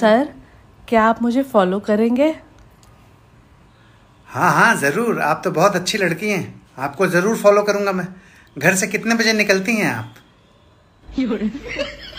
sir क्या आप मुझे फॉलो करेंगे हाँ हाँ ज़रूर आप तो बहुत अच्छी लड़की हैं आपको ज़रूर फॉलो करूँगा मैं घर से कितने बजे निकलती हैं आप